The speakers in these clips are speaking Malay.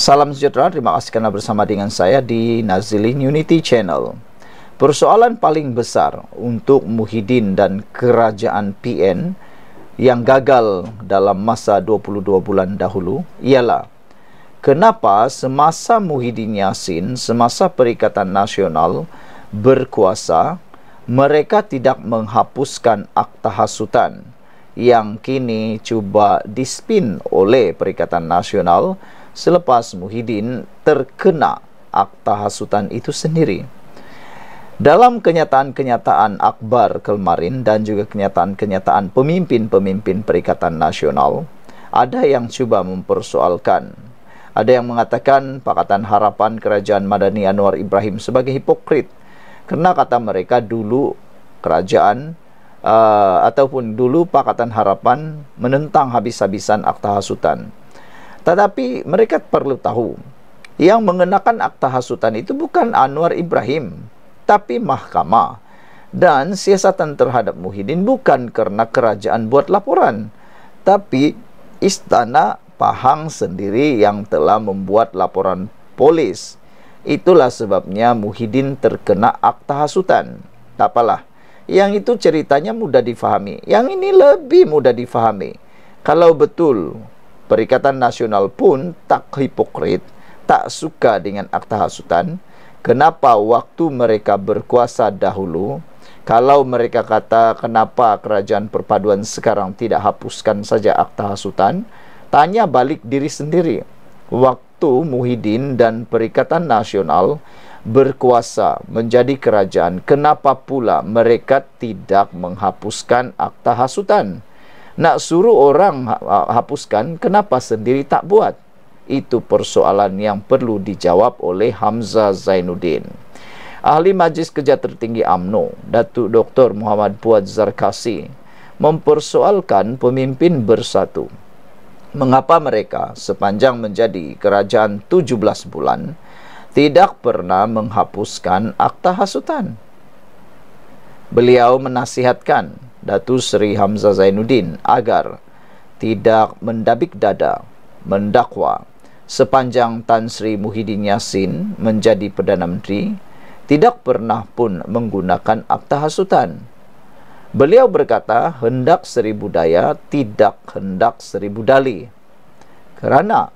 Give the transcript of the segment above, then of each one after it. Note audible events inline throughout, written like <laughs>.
Salam sejahtera, terima kasih kerana bersama dengan saya di Nazilin Unity Channel. Persoalan paling besar untuk Muhyiddin dan kerajaan PN yang gagal dalam masa 22 bulan dahulu ialah kenapa semasa Muhyiddin Yassin, semasa Perikatan Nasional berkuasa mereka tidak menghapuskan akta hasutan yang kini cuba dispin oleh Perikatan Nasional dan selepas Muhyiddin terkena akta hasutan itu sendiri. Dalam kenyataan-kenyataan Akbar kemarin dan juga kenyataan-kenyataan pemimpin-pemimpin Perikatan Nasional, ada yang cuba mempersoalkan. Ada yang mengatakan Pakatan Harapan Kerajaan Madani Anwar Ibrahim sebagai hipokrit. Kerana kata mereka dulu kerajaan uh, ataupun dulu Pakatan Harapan menentang habis-habisan akta hasutan. Tetapi mereka perlu tahu yang mengenakan akta hasutan itu bukan Anwar Ibrahim tapi mahkamah dan siasatan terhadap Muhyiddin bukan kerana kerajaan buat laporan tapi istana Pahang sendiri yang telah membuat laporan polis itulah sebabnya Muhyiddin terkena akta hasutan tak apalah yang itu ceritanya mudah difahami yang ini lebih mudah difahami kalau betul Perikatan Nasional pun tak hipokrit, tak suka dengan akta hasutan. Kenapa waktu mereka berkuasa dahulu, kalau mereka kata kenapa kerajaan perpaduan sekarang tidak hapuskan saja akta hasutan, tanya balik diri sendiri. Waktu Muhyiddin dan Perikatan Nasional berkuasa menjadi kerajaan, kenapa pula mereka tidak menghapuskan akta hasutan? Nak suruh orang ha, ha, hapuskan, kenapa sendiri tak buat? Itu persoalan yang perlu dijawab oleh Hamzah Zainuddin. Ahli Majlis Kerja Tertinggi AMNO, Datuk Dr. Muhammad Puat Zarkasi, mempersoalkan pemimpin bersatu. Mengapa mereka sepanjang menjadi kerajaan 17 bulan tidak pernah menghapuskan akta hasutan? Beliau menasihatkan, Datu Seri Hamzah Zainuddin agar tidak mendabik dada mendakwa sepanjang Tan Sri Muhyiddin Yassin menjadi Perdana Menteri tidak pernah pun menggunakan akta hasutan. Beliau berkata hendak seribu daya tidak hendak seribu dali. Kerana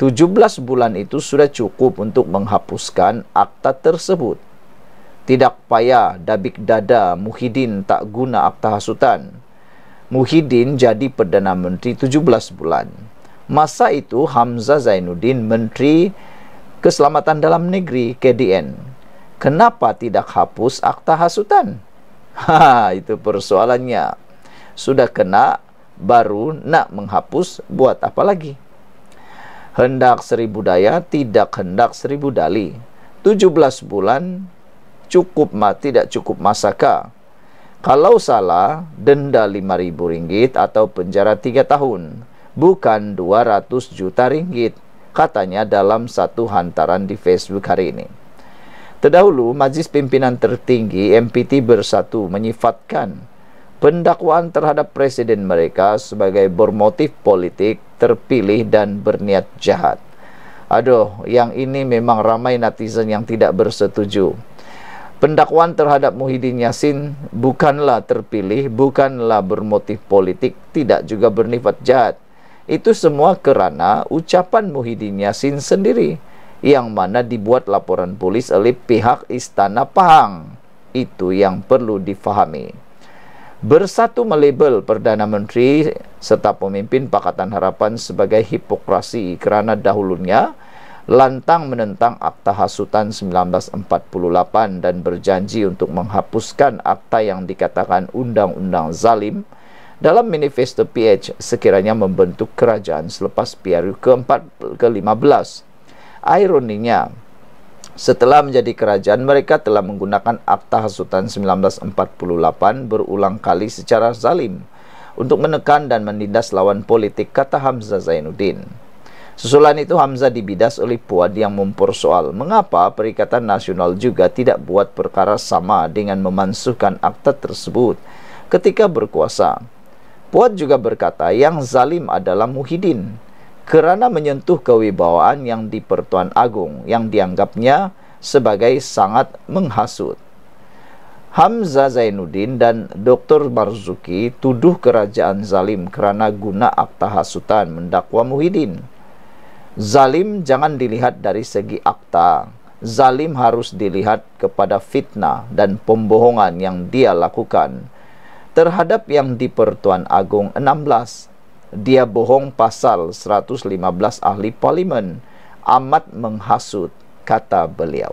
17 bulan itu sudah cukup untuk menghapuskan akta tersebut. Tidak payah dabik dada Muhyiddin tak guna akta hasutan. Muhyiddin jadi Perdana Menteri 17 bulan. Masa itu Hamzah Zainuddin Menteri Keselamatan Dalam Negeri KDN. Kenapa tidak hapus akta hasutan? <laughs> Ha, itu persoalannya. Sudah kena baru nak menghapus buat apa lagi? Hendak seribu daya tidak hendak seribu dali. 17 bulan cukup ma tidak cukup masakah? Kalau salah, denda lima ribu ringgit atau penjara tiga tahun, bukan dua ratus juta ringgit, katanya dalam satu hantaran di Facebook hari ini. Terdahulu, Majlis Pimpinan Tertinggi MPT Bersatu menyifatkan pendakwaan terhadap Presiden mereka sebagai bermotif politik terpilih dan berniat jahat. Aduh, yang ini memang ramai netizen yang tidak bersetuju. Pendakwaan terhadap Muhyiddin Yassin bukanlah terpilih, bukanlah bermotif politik, tidak juga bernifat jahat. Itu semua kerana ucapan Muhyiddin Yassin sendiri yang mana dibuat laporan polis oleh pihak Istana Pahang. Itu yang perlu difahami. Bersatu melabel Perdana Menteri serta pemimpin Pakatan Harapan sebagai hipokrasi kerana dahulunya lantang menentang Akta Hasutan 1948 dan berjanji untuk menghapuskan akta yang dikatakan Undang-Undang Zalim dalam manifesto PH sekiranya membentuk kerajaan selepas PRU ke-14 ke-15. Ironinya, setelah menjadi kerajaan mereka telah menggunakan Akta Hasutan 1948 berulang kali secara zalim untuk menekan dan menindas lawan politik kata Hamzah Zainuddin. Susulan itu Hamzah dibidas oleh Puad yang mempersoal mengapa Perikatan Nasional juga tidak buat perkara sama dengan memansuhkan akta tersebut ketika berkuasa. Puad juga berkata yang zalim adalah Muhyiddin kerana menyentuh kewibawaan yang di Pertuan Agung yang dianggapnya sebagai sangat menghasut. Hamzah Zainuddin dan Dr. Barzuki tuduh kerajaan zalim kerana guna akta hasutan mendakwa Muhyiddin. Zalim jangan dilihat dari segi akta. Zalim harus dilihat kepada fitnah dan pembohongan yang dia lakukan. Terhadap yang di Pertuan Agong 16, dia bohong pasal 115 ahli parlimen amat menghasut kata beliau.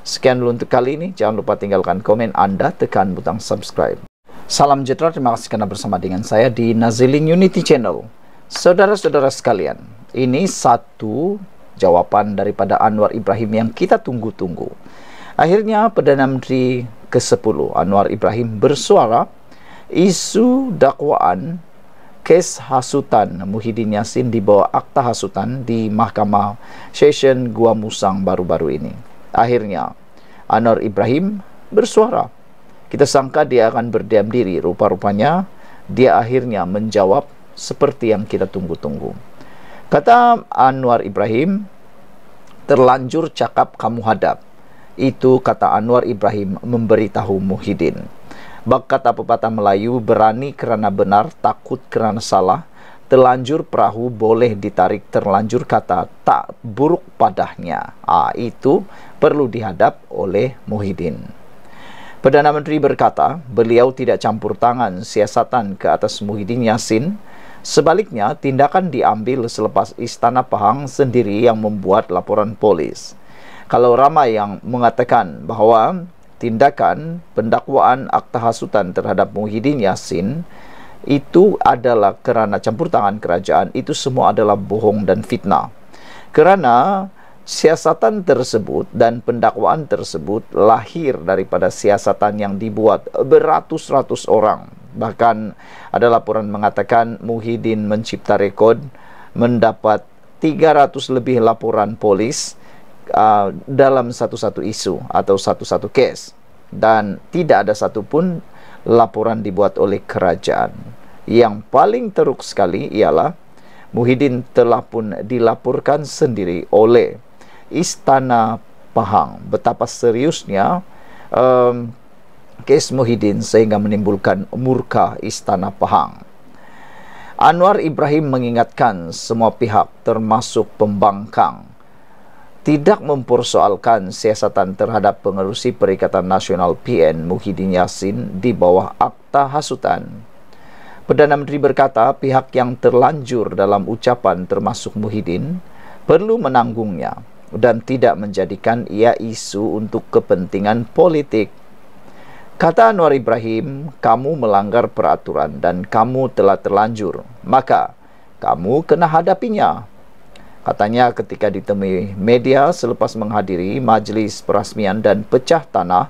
Sekian dulu untuk kali ini. Jangan lupa tinggalkan komen Anda, tekan butang subscribe. Salam jetra, terima kasih kerana bersama dengan saya di Nazilin Unity Channel. Saudara-saudara sekalian, ini satu jawapan daripada Anwar Ibrahim yang kita tunggu-tunggu. Akhirnya Perdana Menteri ke-10 Anwar Ibrahim bersuara isu dakwaan kes hasutan Muhyiddin Yassin di bawah akta hasutan di Mahkamah Session Gua Musang baru-baru ini. Akhirnya Anwar Ibrahim bersuara. Kita sangka dia akan berdiam diri, rupa-rupanya dia akhirnya menjawab seperti yang kita tunggu-tunggu. Kata Anwar Ibrahim, terlanjur cakap kamu hadap. Itu kata Anwar Ibrahim memberitahu Muhyiddin. Bak kata pepatah Melayu, berani kerana benar, takut kerana salah. Terlanjur perahu boleh ditarik terlanjur kata tak buruk padahnya. Ah, itu perlu dihadap oleh Muhyiddin. Perdana Menteri berkata, beliau tidak campur tangan siasatan ke atas Muhyiddin Yassin Sebaliknya, tindakan diambil selepas Istana Pahang sendiri yang membuat laporan polis. Kalau ramai yang mengatakan bahawa tindakan pendakwaan akta hasutan terhadap Muhyiddin Yassin itu adalah kerana campur tangan kerajaan, itu semua adalah bohong dan fitnah. Kerana siasatan tersebut dan pendakwaan tersebut lahir daripada siasatan yang dibuat beratus-ratus orang bahkan ada laporan mengatakan Muhyiddin mencipta rekod mendapat 300 lebih laporan polis uh, dalam satu-satu isu atau satu-satu kes dan tidak ada satu pun laporan dibuat oleh kerajaan yang paling teruk sekali ialah Muhyiddin telah pun dilaporkan sendiri oleh Istana Pahang betapa seriusnya um, kes Muhyiddin sehingga menimbulkan murka Istana Pahang. Anwar Ibrahim mengingatkan semua pihak termasuk pembangkang tidak mempersoalkan siasatan terhadap pengerusi Perikatan Nasional PN Muhyiddin Yassin di bawah akta hasutan. Perdana Menteri berkata pihak yang terlanjur dalam ucapan termasuk Muhyiddin perlu menanggungnya dan tidak menjadikan ia isu untuk kepentingan politik. Kata Anwar Ibrahim, kamu melanggar peraturan dan kamu telah terlanjur, maka kamu kena hadapinya. Katanya ketika ditemui media selepas menghadiri majlis perasmian dan pecah tanah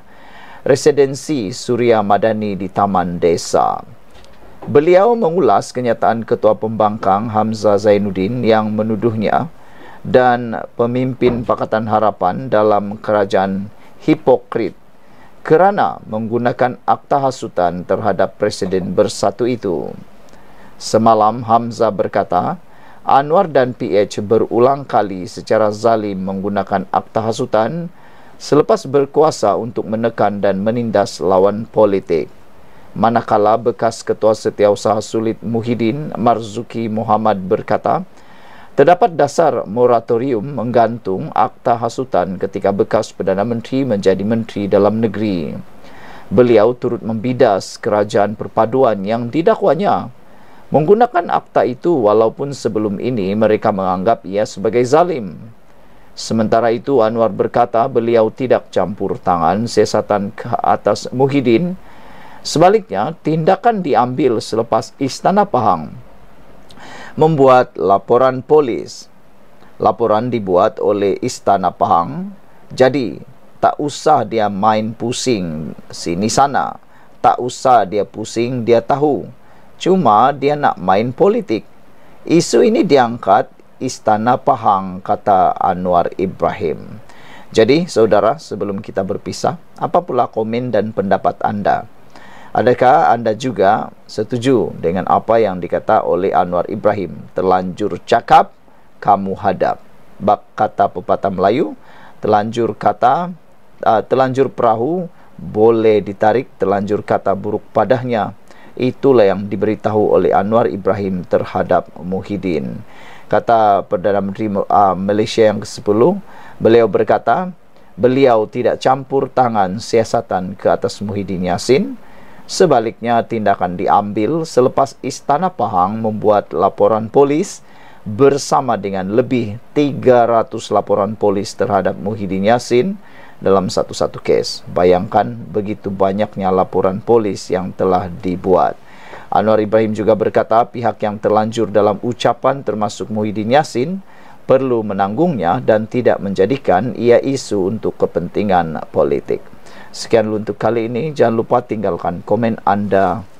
residensi Surya Madani di Taman Desa. Beliau mengulas kenyataan Ketua Pembangkang Hamzah Zainuddin yang menuduhnya dan pemimpin Pakatan Harapan dalam kerajaan hipokrit kerana menggunakan akta hasutan terhadap Presiden Bersatu itu. Semalam Hamzah berkata, Anwar dan PH berulang kali secara zalim menggunakan akta hasutan selepas berkuasa untuk menekan dan menindas lawan politik. Manakala bekas Ketua Setiausaha Sulit Muhyiddin Marzuki Muhammad berkata, Terdapat dasar moratorium menggantung akta hasutan ketika bekas Perdana Menteri menjadi Menteri Dalam Negeri. Beliau turut membidas kerajaan perpaduan yang didakwanya menggunakan akta itu walaupun sebelum ini mereka menganggap ia sebagai zalim. Sementara itu Anwar berkata beliau tidak campur tangan sesatan ke atas Muhyiddin. Sebaliknya, tindakan diambil selepas Istana Pahang membuat laporan polis. Laporan dibuat oleh Istana Pahang, jadi tak usah dia main pusing sini sana. Tak usah dia pusing, dia tahu. Cuma dia nak main politik. Isu ini diangkat Istana Pahang, kata Anwar Ibrahim. Jadi, saudara, sebelum kita berpisah, apa pula komen dan pendapat anda? Adakah anda juga setuju dengan apa yang dikata oleh Anwar Ibrahim? Terlanjur cakap, kamu hadap. Bak kata pepatah Melayu, terlanjur kata, uh, terlanjur perahu boleh ditarik, terlanjur kata buruk padahnya. Itulah yang diberitahu oleh Anwar Ibrahim terhadap Muhyiddin. Kata Perdana Menteri uh, Malaysia yang ke-10, beliau berkata, beliau tidak campur tangan siasatan ke atas Muhyiddin Yassin. Sebaliknya, tindakan diambil selepas Istana Pahang membuat laporan polis bersama dengan lebih 300 laporan polis terhadap Muhyiddin Yassin dalam satu-satu kes. Bayangkan begitu banyaknya laporan polis yang telah dibuat. Anwar Ibrahim juga berkata pihak yang terlanjur dalam ucapan termasuk Muhyiddin Yassin perlu menanggungnya dan tidak menjadikan ia isu untuk kepentingan politik. Sekian untuk kali ini. Jangan lupa tinggalkan komen anda.